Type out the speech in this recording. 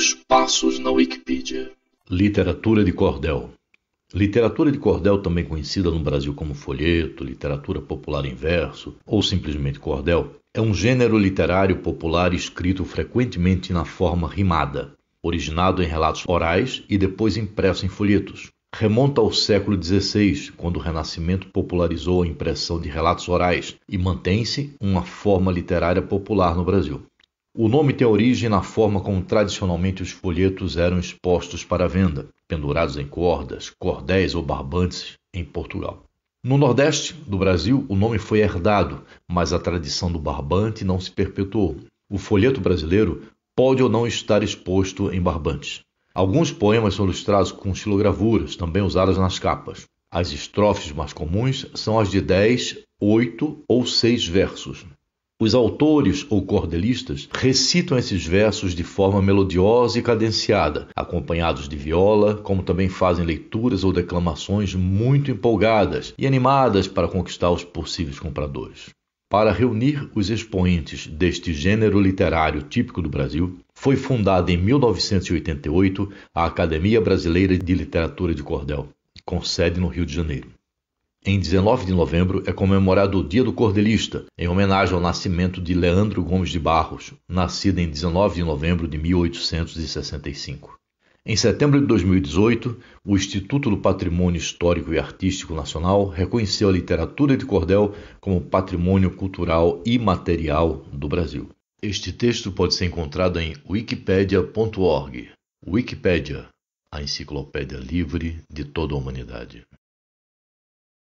Primeiros passos na Wikipedia. Literatura de cordel. Literatura de cordel, também conhecida no Brasil como folheto, literatura popular em verso ou simplesmente cordel, é um gênero literário popular escrito frequentemente na forma rimada, originado em relatos orais e depois impresso em folhetos. Remonta ao século XVI, quando o Renascimento popularizou a impressão de relatos orais e mantém-se uma forma literária popular no Brasil. O nome tem origem na forma como tradicionalmente os folhetos eram expostos para venda, pendurados em cordas, cordéis ou barbantes em Portugal. No Nordeste do Brasil, o nome foi herdado, mas a tradição do barbante não se perpetuou. O folheto brasileiro pode ou não estar exposto em barbantes. Alguns poemas são ilustrados com xilogravuras, também usadas nas capas. As estrofes mais comuns são as de 10, 8 ou 6 versos. Os autores ou cordelistas recitam esses versos de forma melodiosa e cadenciada, acompanhados de viola, como também fazem leituras ou declamações muito empolgadas e animadas para conquistar os possíveis compradores. Para reunir os expoentes deste gênero literário típico do Brasil, foi fundada em 1988 a Academia Brasileira de Literatura de Cordel, com sede no Rio de Janeiro. Em 19 de novembro é comemorado o Dia do Cordelista, em homenagem ao nascimento de Leandro Gomes de Barros, nascido em 19 de novembro de 1865. Em setembro de 2018, o Instituto do Patrimônio Histórico e Artístico Nacional reconheceu a literatura de cordel como patrimônio cultural imaterial do Brasil. Este texto pode ser encontrado em wikipedia.org. Wikipedia, a enciclopédia livre de toda a humanidade.